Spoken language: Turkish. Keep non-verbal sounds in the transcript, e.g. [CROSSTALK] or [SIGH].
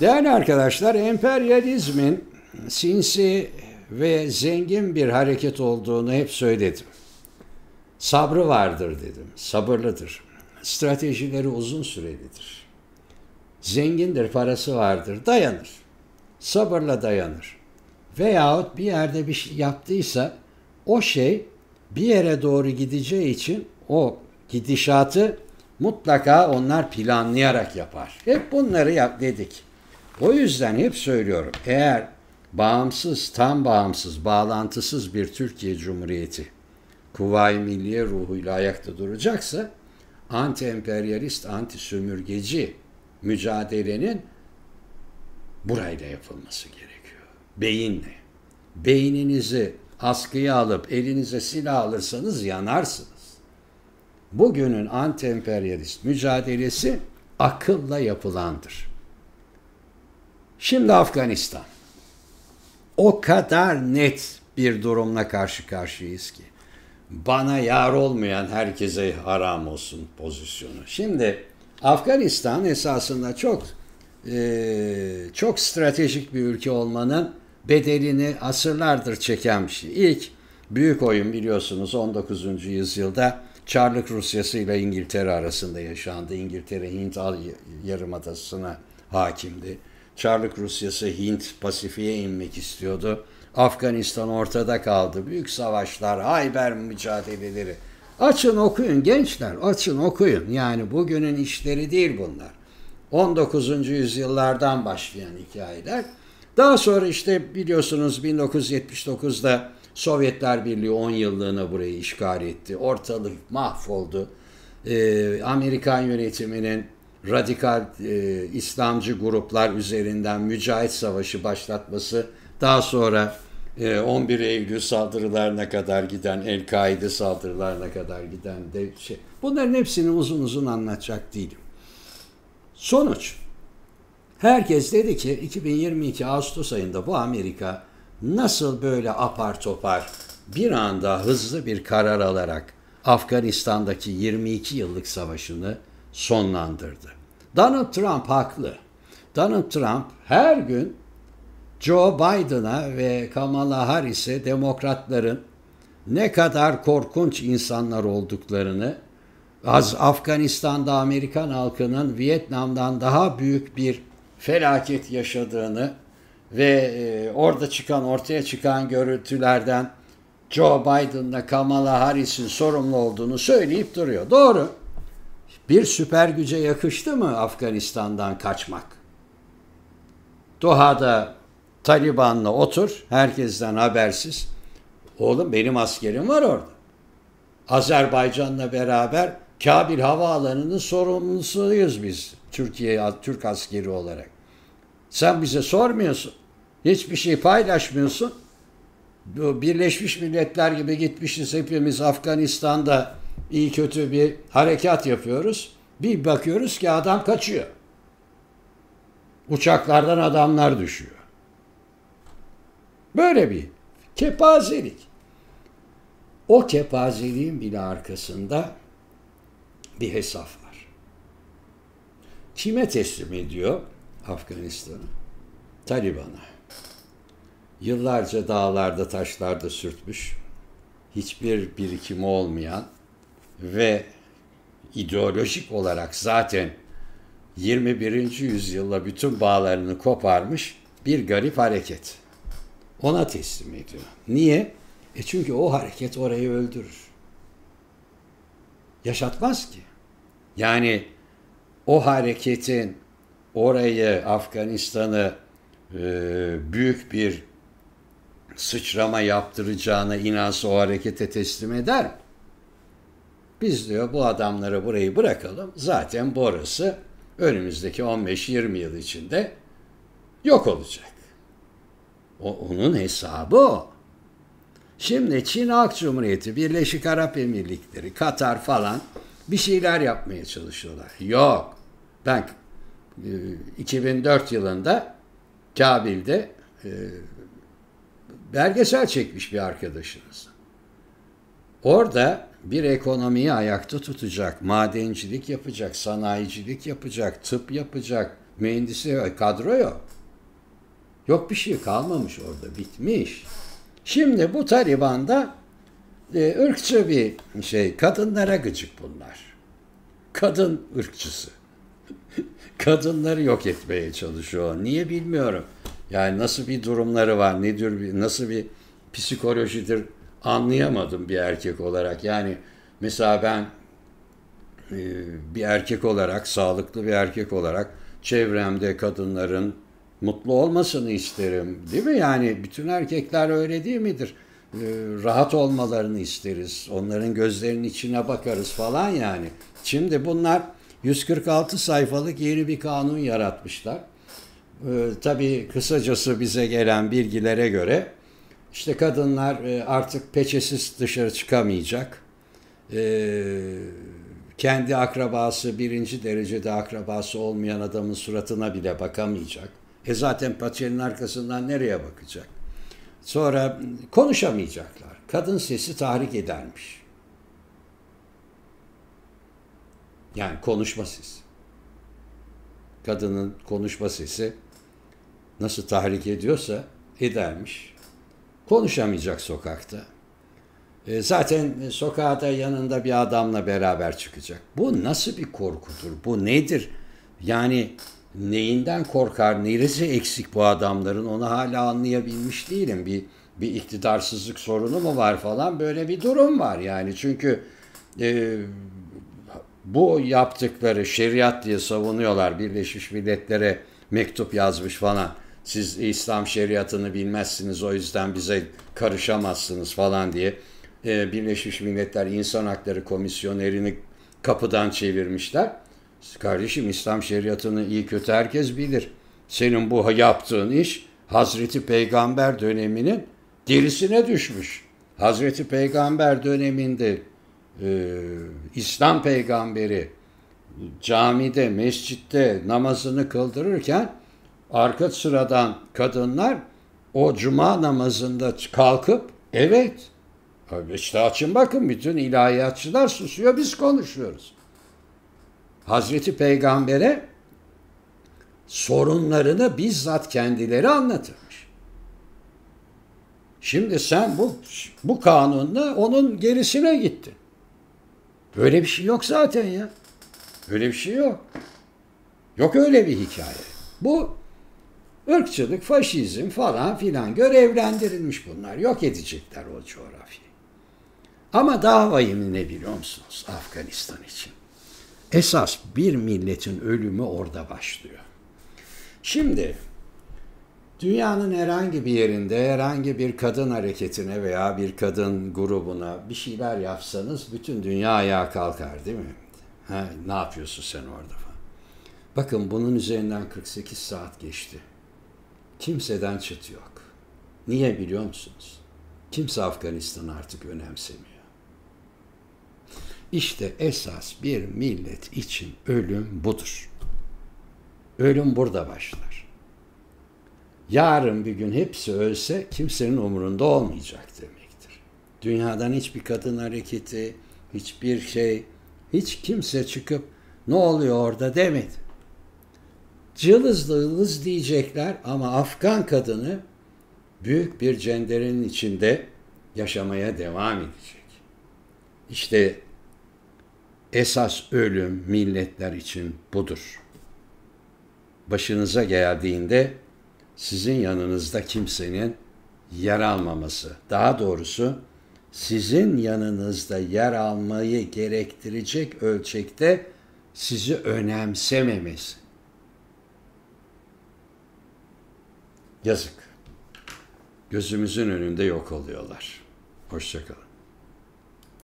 Değerli arkadaşlar, emperyalizmin sinsi ve zengin bir hareket olduğunu hep söyledim. Sabrı vardır dedim, sabırlıdır. Stratejileri uzun sürelidir. Zengindir, parası vardır, dayanır. Sabırla dayanır. Veyahut bir yerde bir şey yaptıysa o şey bir yere doğru gideceği için o gidişatı mutlaka onlar planlayarak yapar. Hep bunları yap dedik. O yüzden hep söylüyorum eğer bağımsız, tam bağımsız, bağlantısız bir Türkiye Cumhuriyeti Kuvayi Milliye ruhuyla ayakta duracaksa anti-emperyalist, anti-sömürgeci mücadelenin burayla yapılması gerekiyor. Beyinle. Beyninizi askıya alıp elinize silah alırsanız yanarsınız. Bugünün anti-emperyalist mücadelesi akılla yapılandır. Şimdi Afganistan. O kadar net bir durumla karşı karşıyayız ki. Bana yar olmayan herkese haram olsun pozisyonu. Şimdi Afganistan esasında çok e, çok stratejik bir ülke olmanın bedelini asırlardır çeken bir şey. İlk büyük oyun biliyorsunuz 19. yüzyılda Çarlık Rusyası ile İngiltere arasında yaşandı. İngiltere Hint Yarımadası'na hakimdi Çarlık Rusyası Hint, Pasifik'e inmek istiyordu. Afganistan ortada kaldı. Büyük savaşlar, Hayber mücadeleleri. Açın okuyun gençler, açın okuyun. Yani bugünün işleri değil bunlar. 19. yüzyıllardan başlayan hikayeler. Daha sonra işte biliyorsunuz 1979'da Sovyetler Birliği 10 yıllığına burayı işgal etti. Ortalık mahvoldu. Ee, Amerikan yönetiminin radikal e, İslamcı gruplar üzerinden mücahit savaşı başlatması, daha sonra e, 11 Eylül saldırılarına kadar giden, El-Kaide saldırılarına kadar giden de şey. Bunların hepsini uzun uzun anlatacak değilim. Sonuç. Herkes dedi ki 2022 Ağustos ayında bu Amerika nasıl böyle apar topar bir anda hızlı bir karar alarak Afganistan'daki 22 yıllık savaşını sonlandırdı. Donald Trump haklı. Donald Trump her gün Joe Biden'a ve Kamala Harris'e demokratların ne kadar korkunç insanlar olduklarını, az Afganistan'da Amerikan halkının Vietnam'dan daha büyük bir felaket yaşadığını ve e, orada çıkan ortaya çıkan görüntülerden Joe Biden'la Kamala Harris'in sorumlu olduğunu söyleyip duruyor. Doğru. Bir süper güce yakıştı mı Afganistan'dan kaçmak? Doha'da Taliban'la otur, herkesten habersiz. Oğlum benim askerim var orada. Azerbaycan'la beraber Kabil Havaalanı'nın sorumlusuyuz biz Türkiye Türk askeri olarak. Sen bize sormuyorsun. Hiçbir şey paylaşmıyorsun. Birleşmiş Milletler gibi gitmişiz hepimiz Afganistan'da iyi kötü bir harekat yapıyoruz. Bir bakıyoruz ki adam kaçıyor. Uçaklardan adamlar düşüyor. Böyle bir kepazelik. O kepazeliğin bile arkasında bir hesap var. Kime teslim ediyor Afganistan'ı? Taliban'a. Yıllarca dağlarda, taşlarda sürtmüş, hiçbir birikimi olmayan, ve ideolojik olarak zaten 21. yüzyılla bütün bağlarını koparmış bir garip hareket. Ona teslim ediyor. Niye? E çünkü o hareket orayı öldürür. Yaşatmaz ki. Yani o hareketin orayı, Afganistan'ı e, büyük bir sıçrama yaptıracağına inansa o harekete teslim eder mi? Biz diyor bu adamları burayı bırakalım. Zaten borası önümüzdeki 15-20 yıl içinde yok olacak. O onun hesabı o. Şimdi Çin Halk Cumhuriyeti, Birleşik Arap Emirlikleri, Katar falan bir şeyler yapmaya çalışıyorlar. Yok. Ben 2004 e, yılında Kabil'de e, belgesel çekmiş bir arkadaşımız. Orada bir ekonomiyi ayakta tutacak, madencilik yapacak, sanayicilik yapacak, tıp yapacak, mühendisi e, kadro yok. Yok bir şey kalmamış orada, bitmiş. Şimdi bu Taliban'da e, ırkçı bir şey, kadınlara gıcık bunlar. Kadın ırkçısı. [LAUGHS] Kadınları yok etmeye çalışıyor. Niye bilmiyorum. Yani nasıl bir durumları var, nedir, nasıl bir psikolojidir anlayamadım bir erkek olarak. Yani mesela ben e, bir erkek olarak, sağlıklı bir erkek olarak çevremde kadınların mutlu olmasını isterim. Değil mi? Yani bütün erkekler öyle değil midir? E, rahat olmalarını isteriz. Onların gözlerinin içine bakarız falan yani. Şimdi bunlar 146 sayfalık yeni bir kanun yaratmışlar. Ee, tabii kısacası bize gelen bilgilere göre işte kadınlar e, artık peçesiz dışarı çıkamayacak. E, kendi akrabası, birinci derecede akrabası olmayan adamın suratına bile bakamayacak. E zaten patiyenin arkasından nereye bakacak? Sonra konuşamayacaklar. Kadın sesi tahrik edermiş. Yani konuşma sesi. Kadının konuşma sesi nasıl tahrik ediyorsa edermiş konuşamayacak sokakta. E, zaten sokakta yanında bir adamla beraber çıkacak. Bu nasıl bir korkudur? Bu nedir? Yani neyinden korkar, neresi eksik bu adamların onu hala anlayabilmiş değilim. Bir, bir iktidarsızlık sorunu mu var falan böyle bir durum var yani. Çünkü e, bu yaptıkları şeriat diye savunuyorlar Birleşmiş Milletler'e mektup yazmış falan siz İslam şeriatını bilmezsiniz o yüzden bize karışamazsınız falan diye e, Birleşmiş Milletler İnsan Hakları Komisyonerini kapıdan çevirmişler. Kardeşim İslam şeriatını iyi kötü herkes bilir. Senin bu yaptığın iş Hazreti Peygamber döneminin dirisine düşmüş. Hazreti Peygamber döneminde e, İslam peygamberi camide, mescitte namazını kıldırırken arka sıradan kadınlar o cuma namazında kalkıp evet işte açın bakın bütün ilahiyatçılar susuyor biz konuşuyoruz. Hazreti Peygamber'e sorunlarını bizzat kendileri anlatırmış. Şimdi sen bu bu kanunla onun gerisine gittin. Böyle bir şey yok zaten ya. Böyle bir şey yok. Yok öyle bir hikaye. Bu ırkçılık, faşizm falan filan görevlendirilmiş bunlar. Yok edecekler o coğrafyayı. Ama daha vahimi ne biliyor musunuz Afganistan için? Esas bir milletin ölümü orada başlıyor. Şimdi dünyanın herhangi bir yerinde herhangi bir kadın hareketine veya bir kadın grubuna bir şeyler yapsanız bütün dünya ayağa kalkar değil mi? Ha, ne yapıyorsun sen orada falan. Bakın bunun üzerinden 48 saat geçti. Kimseden çıt yok. Niye biliyor musunuz? Kimse Afganistan'ı artık önemsemiyor. İşte esas bir millet için ölüm budur. Ölüm burada başlar. Yarın bir gün hepsi ölse kimsenin umurunda olmayacak demektir. Dünyadan hiçbir kadın hareketi, hiçbir şey, hiç kimse çıkıp ne oluyor orada demedi cılız diyecekler ama Afgan kadını büyük bir cenderenin içinde yaşamaya devam edecek. İşte esas ölüm milletler için budur. Başınıza geldiğinde sizin yanınızda kimsenin yer almaması, daha doğrusu sizin yanınızda yer almayı gerektirecek ölçekte sizi önemsememesi. Yazık. Gözümüzün önünde yok oluyorlar. Hoşçakalın.